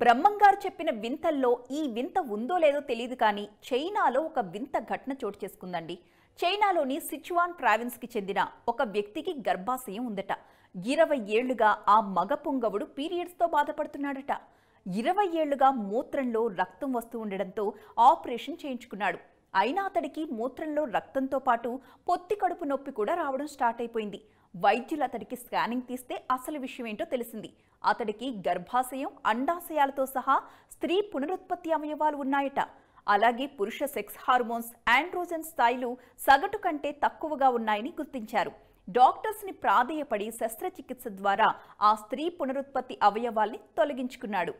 బ్రహ్మంగారు చెప్పిన వింతల్లో ఈ వింత ఉందో లేదో తెలియదు కానీ చైనాలో ఒక వింత ఘటన చోటు చేసుకుందండి చైనాలోని సిచువాన్ ప్రావిన్స్కి చెందిన ఒక వ్యక్తికి గర్భాశయం ఉందట ఇరవై ఏళ్లుగా ఆ మగ పుంగవుడు పీరియడ్స్తో బాధపడుతున్నాడట ఇరవై ఏళ్లుగా మూత్రంలో రక్తం వస్తూ ఉండడంతో ఆపరేషన్ చేయించుకున్నాడు అయినా అతడికి మూత్రంలో రక్తంతో పాటు పొత్తి కడుపు నొప్పి కూడా రావడం స్టార్ట్ అయిపోయింది వైద్యులు అతడికి స్కానింగ్ తీస్తే అసలు విషయం ఏంటో తెలిసింది అతడికి గర్భాశయం అండాశయాలతో సహా స్త్రీ పునరుత్పత్తి అవయవాలు ఉన్నాయట అలాగే పురుష సెక్స్ హార్మోన్స్ ఆండ్రోజన్ స్థాయిలు సగటు కంటే తక్కువగా ఉన్నాయని గుర్తించారు డాక్టర్స్ని ప్రాధేయపడి శస్త్రచికిత్స ద్వారా ఆ స్త్రీ పునరుత్పత్తి అవయవాల్ని తొలగించుకున్నాడు